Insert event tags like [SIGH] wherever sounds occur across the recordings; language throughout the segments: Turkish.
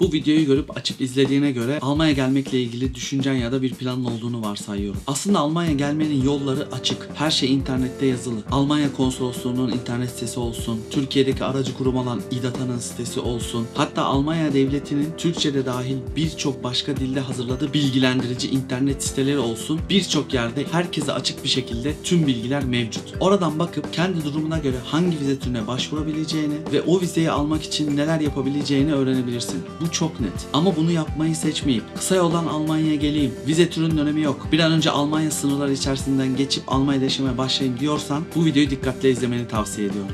Bu videoyu görüp açıp izlediğine göre Almanya gelmekle ilgili düşüncen ya da bir planın olduğunu varsayıyorum. Aslında Almanya gelmenin yolları açık. Her şey internette yazılı. Almanya konsolosluğunun internet sitesi olsun, Türkiye'deki aracı kurum olan İDATA'nın sitesi olsun, hatta Almanya devletinin Türkçe'de dahil birçok başka dilde hazırladığı bilgilendirici internet siteleri olsun. Birçok yerde herkese açık bir şekilde tüm bilgiler mevcut. Oradan bakıp kendi durumuna göre hangi vize türüne başvurabileceğini ve o vizeyi almak için neler yapabileceğini öğrenebilirsin. Bu çok net. Ama bunu yapmayı seçmeyip kısa yoldan Almanya'ya geleyim. Vize türünün önemi yok. Bir an önce Almanya sınırları içerisinden geçip Almanya'da yaşamaya başlayayım diyorsan bu videoyu dikkatle izlemeni tavsiye ediyorum.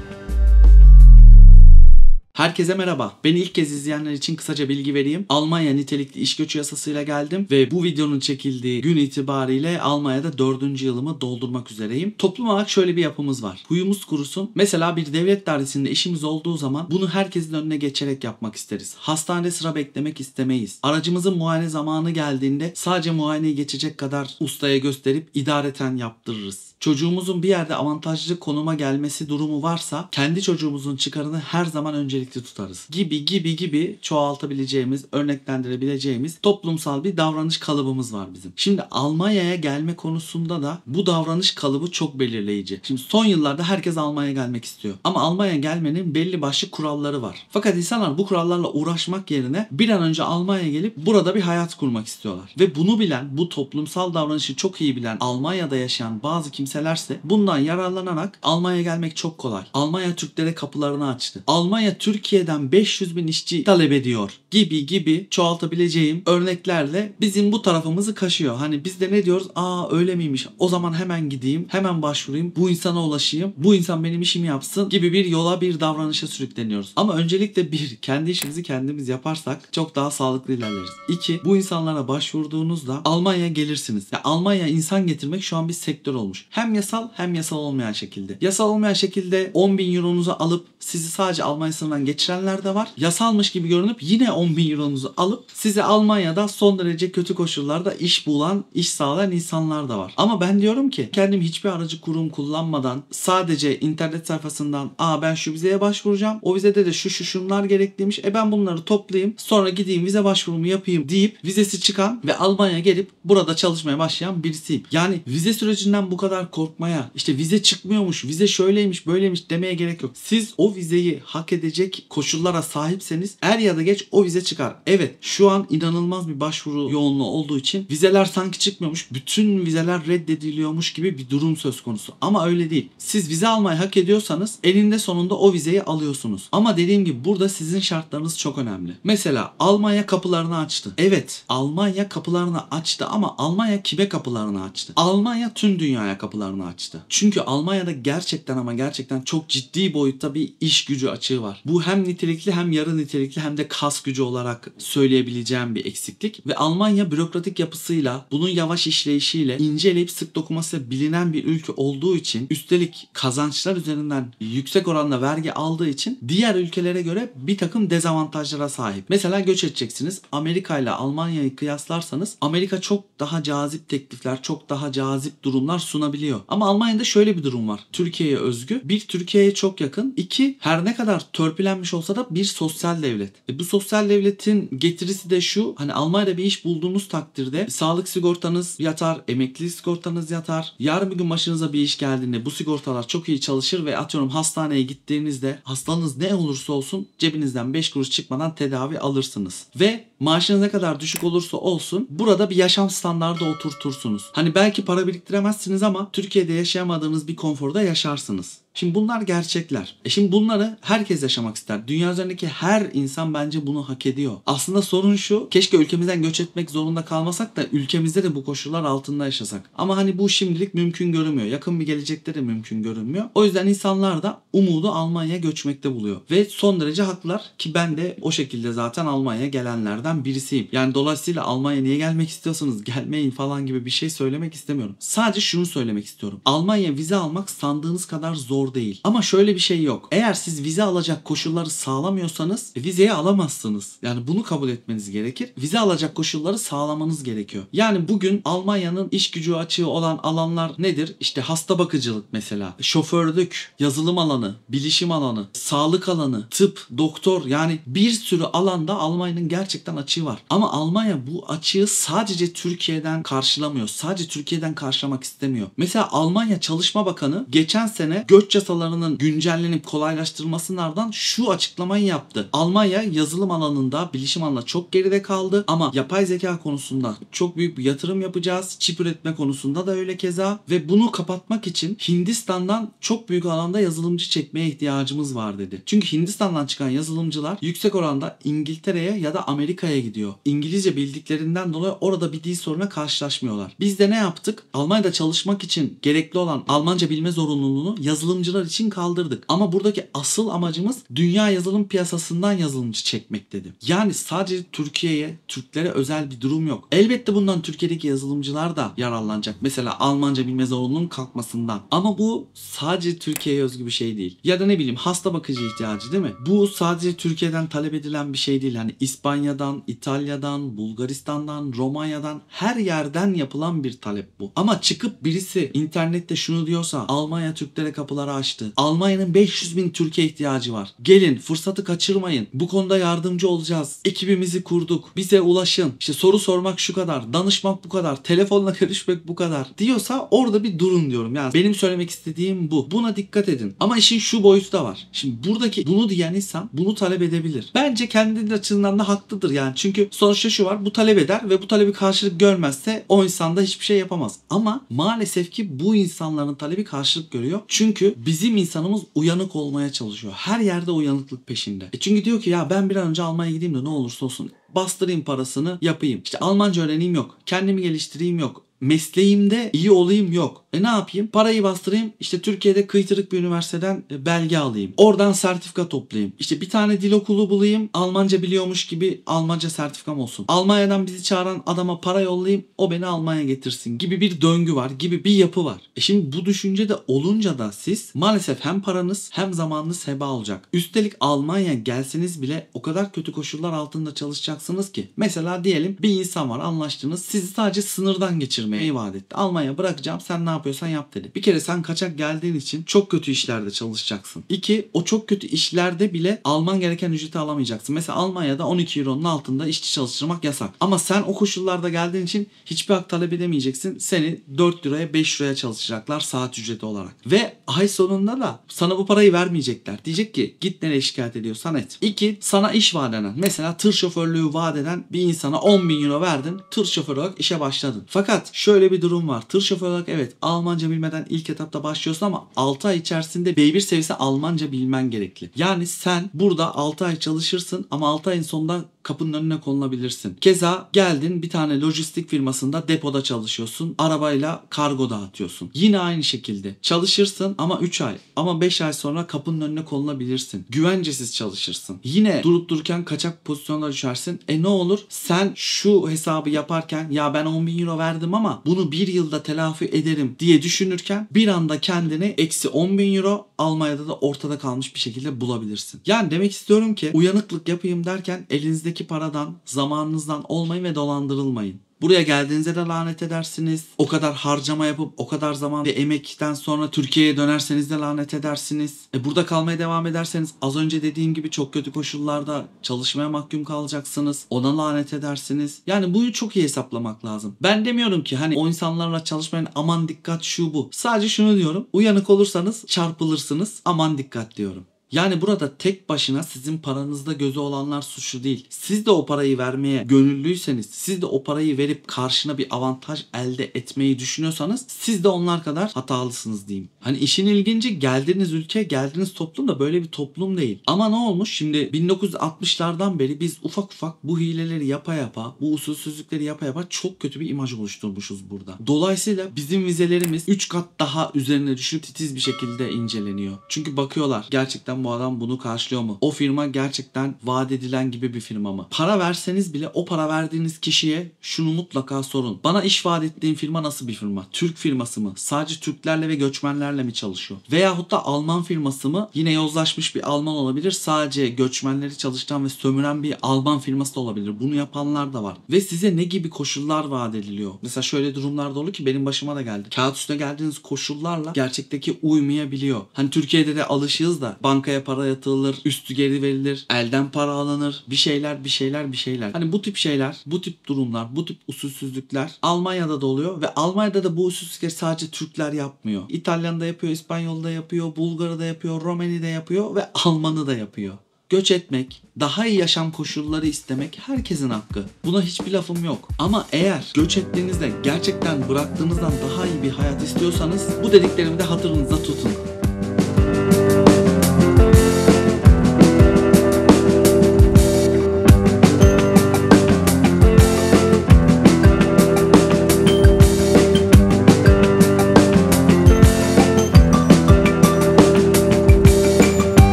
Herkese merhaba. Beni ilk kez izleyenler için kısaca bilgi vereyim. Almanya nitelikli iş göçü yasasıyla geldim ve bu videonun çekildiği gün itibariyle Almanya'da 4. yılımı doldurmak üzereyim. Toplum olarak şöyle bir yapımız var. Huyumuz kurusun. Mesela bir devlet dairesinde işimiz olduğu zaman bunu herkesin önüne geçerek yapmak isteriz. Hastanede sıra beklemek istemeyiz. Aracımızın muayene zamanı geldiğinde sadece muayeneyi geçecek kadar ustaya gösterip idareten yaptırırız. Çocuğumuzun bir yerde avantajlı konuma gelmesi durumu varsa kendi çocuğumuzun çıkarını her zaman öncelik birlikte tutarız gibi gibi gibi çoğaltabileceğimiz, örneklendirebileceğimiz toplumsal bir davranış kalıbımız var bizim. Şimdi Almanya'ya gelme konusunda da bu davranış kalıbı çok belirleyici. Şimdi son yıllarda herkes Almanya'ya gelmek istiyor. Ama Almanya gelmenin belli başlı kuralları var. Fakat insanlar bu kurallarla uğraşmak yerine bir an önce Almanya'ya gelip burada bir hayat kurmak istiyorlar. Ve bunu bilen, bu toplumsal davranışı çok iyi bilen Almanya'da yaşayan bazı kimselerse bundan yararlanarak Almanya'ya gelmek çok kolay. Almanya Türklere kapılarını açtı. Almanya Türk Türkiye'den 500 bin işçi talep ediyor gibi gibi çoğaltabileceğim örneklerle bizim bu tarafımızı kaşıyor. Hani biz de ne diyoruz? Aa öyle miymiş? O zaman hemen gideyim, hemen başvurayım, bu insana ulaşayım, bu insan benim işimi yapsın gibi bir yola bir davranışa sürükleniyoruz. Ama öncelikle bir, kendi işimizi kendimiz yaparsak çok daha sağlıklı ilerleriz. İki, bu insanlara başvurduğunuzda Almanya gelirsiniz. Ya Almanya insan getirmek şu an bir sektör olmuş. Hem yasal hem yasal olmayan şekilde. Yasal olmayan şekilde 10 bin euronuzu alıp sizi sadece Almanya sınırına altından geçirenler de var. Yasalmış gibi görünüp yine 10 bin euronuzu alıp size Almanya'da son derece kötü koşullarda iş bulan, iş sağlayan insanlar da var. Ama ben diyorum ki kendim hiçbir aracı kurum kullanmadan sadece internet sayfasından aa ben şu vizeye başvuracağım. O vizede de şu şu şunlar gerekliymiş. E ben bunları toplayayım. Sonra gideyim vize başvurumu yapayım deyip vizesi çıkan ve Almanya gelip burada çalışmaya başlayan birisiyim. Yani vize sürecinden bu kadar korkmaya, işte vize çıkmıyormuş, vize şöyleymiş, böyleymiş demeye gerek yok. Siz o vizeyi hak edecek verebilecek koşullara sahipseniz er ya da geç o vize çıkar. Evet şu an inanılmaz bir başvuru yoğunluğu olduğu için vizeler sanki çıkmıyormuş. Bütün vizeler reddediliyormuş gibi bir durum söz konusu. Ama öyle değil. Siz vize almayı hak ediyorsanız elinde sonunda o vizeyi alıyorsunuz. Ama dediğim gibi burada sizin şartlarınız çok önemli. Mesela Almanya kapılarını açtı. Evet Almanya kapılarını açtı ama Almanya kime kapılarını açtı? Almanya tüm dünyaya kapılarını açtı. Çünkü Almanya'da gerçekten ama gerçekten çok ciddi boyutta bir iş gücü açığı var. Bu hem nitelikli hem yarı nitelikli hem de kas gücü olarak söyleyebileceğim bir eksiklik. Ve Almanya bürokratik yapısıyla, bunun yavaş işleyişiyle, ince eleyip sık dokuması bilinen bir ülke olduğu için üstelik kazançlar üzerinden yüksek oranla vergi aldığı için diğer ülkelere göre bir takım dezavantajlara sahip. Mesela göç edeceksiniz. Amerika ile Almanya'yı kıyaslarsanız Amerika çok daha cazip teklifler, çok daha cazip durumlar sunabiliyor. Ama Almanya'da şöyle bir durum var. Türkiye'ye özgü. Bir Türkiye'ye çok yakın. iki her ne kadar törpülen kabullenmiş olsa da bir sosyal devlet. E bu sosyal devletin getirisi de şu. Hani Almanya'da bir iş bulduğunuz takdirde sağlık sigortanız yatar, emekli sigortanız yatar. Yarın bir gün başınıza bir iş geldiğinde bu sigortalar çok iyi çalışır ve atıyorum hastaneye gittiğinizde hastanız ne olursa olsun cebinizden 5 kuruş çıkmadan tedavi alırsınız. Ve maaşınız ne kadar düşük olursa olsun burada bir yaşam standardı oturtursunuz. Hani belki para biriktiremezsiniz ama Türkiye'de yaşayamadığınız bir konforda yaşarsınız. Şimdi bunlar gerçekler. E şimdi bunları herkes yaşamak ister. Dünya üzerindeki her insan bence bunu hak ediyor. Aslında sorun şu. Keşke ülkemizden göç etmek zorunda kalmasak da ülkemizde de bu koşullar altında yaşasak. Ama hani bu şimdilik mümkün görünmüyor. Yakın bir gelecekte de mümkün görünmüyor. O yüzden insanlar da umudu Almanya'ya göçmekte buluyor. Ve son derece haklılar ki ben de o şekilde zaten Almanya'ya gelenlerden birisiyim. Yani dolayısıyla Almanya niye gelmek istiyorsanız gelmeyin falan gibi bir şey söylemek istemiyorum. Sadece şunu söylemek istiyorum. Almanya vize almak sandığınız kadar zor zor değil. Ama şöyle bir şey yok. Eğer siz vize alacak koşulları sağlamıyorsanız e, vizeyi alamazsınız. Yani bunu kabul etmeniz gerekir. Vize alacak koşulları sağlamanız gerekiyor. Yani bugün Almanya'nın iş gücü açığı olan alanlar nedir? İşte hasta bakıcılık mesela, şoförlük, yazılım alanı, bilişim alanı, sağlık alanı, tıp, doktor yani bir sürü alanda Almanya'nın gerçekten açığı var. Ama Almanya bu açığı sadece Türkiye'den karşılamıyor. Sadece Türkiye'den karşılamak istemiyor. Mesela Almanya Çalışma Bakanı geçen sene göç yasalarının güncellenip kolaylaştırılmasının ardından şu açıklamayı yaptı. Almanya yazılım alanında bilişim alanında çok geride kaldı ama yapay zeka konusunda çok büyük bir yatırım yapacağız. Çip üretme konusunda da öyle keza ve bunu kapatmak için Hindistan'dan çok büyük alanda yazılımcı çekmeye ihtiyacımız var dedi. Çünkü Hindistan'dan çıkan yazılımcılar yüksek oranda İngiltere'ye ya da Amerika'ya gidiyor. İngilizce bildiklerinden dolayı orada bir dil soruna karşılaşmıyorlar. Biz de ne yaptık? Almanya'da çalışmak için gerekli olan Almanca bilme zorunluluğunu yazılım yazılımcılar için kaldırdık. Ama buradaki asıl amacımız dünya yazılım piyasasından yazılımcı çekmek dedim. Yani sadece Türkiye'ye, Türklere özel bir durum yok. Elbette bundan Türkiye'deki yazılımcılar da yararlanacak. Mesela Almanca bilme zorunluluğunun kalkmasından. Ama bu sadece Türkiye'ye özgü bir şey değil. Ya da ne bileyim hasta bakıcı ihtiyacı değil mi? Bu sadece Türkiye'den talep edilen bir şey değil. Hani İspanya'dan, İtalya'dan, Bulgaristan'dan, Romanya'dan her yerden yapılan bir talep bu. Ama çıkıp birisi internette şunu diyorsa Almanya Türklere kapılar sınırları aştı. Almanya'nın 500 bin Türkiye ihtiyacı var. Gelin fırsatı kaçırmayın. Bu konuda yardımcı olacağız. Ekibimizi kurduk. Bize ulaşın. İşte soru sormak şu kadar. Danışmak bu kadar. Telefonla [LAUGHS] görüşmek bu kadar. Diyorsa orada bir durun diyorum. Yani benim söylemek istediğim bu. Buna dikkat edin. Ama işin şu boyutu da var. Şimdi buradaki bunu diyen insan bunu talep edebilir. Bence kendinin açısından da haklıdır yani. Çünkü sonuçta şu var. Bu talep eder ve bu talebi karşılık görmezse o insan da hiçbir şey yapamaz. Ama maalesef ki bu insanların talebi karşılık görüyor. Çünkü bizim insanımız uyanık olmaya çalışıyor. Her yerde uyanıklık peşinde. E çünkü diyor ki ya ben bir an önce Almanya'ya gideyim de ne olursa olsun bastırayım parasını yapayım. İşte Almanca öğreneyim yok. Kendimi geliştireyim yok mesleğimde iyi olayım yok. E ne yapayım? Parayı bastırayım. İşte Türkiye'de kıytırık bir üniversiteden e, belge alayım. Oradan sertifika toplayayım. İşte bir tane dil okulu bulayım. Almanca biliyormuş gibi Almanca sertifikam olsun. Almanya'dan bizi çağıran adama para yollayayım. O beni Almanya getirsin gibi bir döngü var. Gibi bir yapı var. E şimdi bu düşünce de olunca da siz maalesef hem paranız hem zamanınız heba olacak. Üstelik Almanya gelseniz bile o kadar kötü koşullar altında çalışacaksınız ki. Mesela diyelim bir insan var anlaştınız. Sizi sadece sınırdan geçirmiş çözmeye vaat etti. Almanya bırakacağım sen ne yapıyorsan yap dedi. Bir kere sen kaçak geldiğin için çok kötü işlerde çalışacaksın. İki o çok kötü işlerde bile alman gereken ücreti alamayacaksın. Mesela Almanya'da 12 euronun altında işçi çalıştırmak yasak. Ama sen o koşullarda geldiğin için hiçbir hak talep edemeyeceksin. Seni 4 liraya 5 liraya çalışacaklar saat ücreti olarak. Ve ay sonunda da sana bu parayı vermeyecekler. Diyecek ki git nereye şikayet ediyorsan et. İki sana iş vaat eden mesela tır şoförlüğü vaat eden bir insana 10 bin euro verdin tır şoförü olarak işe başladın. Fakat şöyle bir durum var. Tır şoförü olarak evet Almanca bilmeden ilk etapta başlıyorsun ama 6 ay içerisinde B1 seviyesi Almanca bilmen gerekli. Yani sen burada 6 ay çalışırsın ama 6 ayın sonunda kapının önüne konulabilirsin. Keza geldin bir tane lojistik firmasında depoda çalışıyorsun. Arabayla kargo dağıtıyorsun. Yine aynı şekilde çalışırsın ama 3 ay ama 5 ay sonra kapının önüne konulabilirsin. Güvencesiz çalışırsın. Yine durup dururken kaçak pozisyonda düşersin. E ne olur? Sen şu hesabı yaparken ya ben 10 bin euro verdim ama bunu bir yılda telafi ederim diye düşünürken bir anda kendini eksi 10 bin euro Almanya'da da ortada kalmış bir şekilde bulabilirsin. Yani demek istiyorum ki uyanıklık yapayım derken elinizde elinizdeki paradan, zamanınızdan olmayın ve dolandırılmayın. Buraya geldiğinizde de lanet edersiniz. O kadar harcama yapıp o kadar zaman ve emekten sonra Türkiye'ye dönerseniz de lanet edersiniz. E burada kalmaya devam ederseniz az önce dediğim gibi çok kötü koşullarda çalışmaya mahkum kalacaksınız. Ona lanet edersiniz. Yani bunu çok iyi hesaplamak lazım. Ben demiyorum ki hani o insanlarla çalışmayın aman dikkat şu bu. Sadece şunu diyorum. Uyanık olursanız çarpılırsınız. Aman dikkat diyorum. Yani burada tek başına sizin paranızda gözü olanlar suçlu değil. Siz de o parayı vermeye gönüllüyseniz, siz de o parayı verip karşına bir avantaj elde etmeyi düşünüyorsanız siz de onlar kadar hatalısınız diyeyim. Hani işin ilginci geldiğiniz ülke, geldiğiniz toplum da böyle bir toplum değil. Ama ne olmuş? Şimdi 1960'lardan beri biz ufak ufak bu hileleri yapa yapa, bu usulsüzlükleri yapa yapa çok kötü bir imaj oluşturmuşuz burada. Dolayısıyla bizim vizelerimiz 3 kat daha üzerine düşüp titiz bir şekilde inceleniyor. Çünkü bakıyorlar gerçekten bu adam bunu karşılıyor mu? O firma gerçekten vaat edilen gibi bir firma mı? Para verseniz bile o para verdiğiniz kişiye şunu mutlaka sorun. Bana iş vaat ettiğin firma nasıl bir firma? Türk firması mı? Sadece Türklerle ve göçmenlerle mi çalışıyor? Veyahut da Alman firması mı? Yine yozlaşmış bir Alman olabilir. Sadece göçmenleri çalıştıran ve sömüren bir Alman firması da olabilir. Bunu yapanlar da var. Ve size ne gibi koşullar vaat ediliyor? Mesela şöyle durumlar da olur ki benim başıma da geldi. Kağıt üstüne geldiğiniz koşullarla gerçekteki uymayabiliyor. Hani Türkiye'de de alışığız da banka Arkaya para yatırılır, üstü geri verilir, elden para alınır, bir şeyler bir şeyler bir şeyler. Hani bu tip şeyler, bu tip durumlar, bu tip usulsüzlükler Almanya'da da oluyor ve Almanya'da da bu usulsüzlükleri sadece Türkler yapmıyor. İtalyan'da yapıyor, İspanyol'da yapıyor, Bulgar'da yapıyor, Romeli'de yapıyor ve Alman'ı da yapıyor göç etmek, daha iyi yaşam koşulları istemek herkesin hakkı. Buna hiçbir lafım yok. Ama eğer göç ettiğinizde gerçekten bıraktığınızdan daha iyi bir hayat istiyorsanız bu dediklerimi de hatırınıza tutun.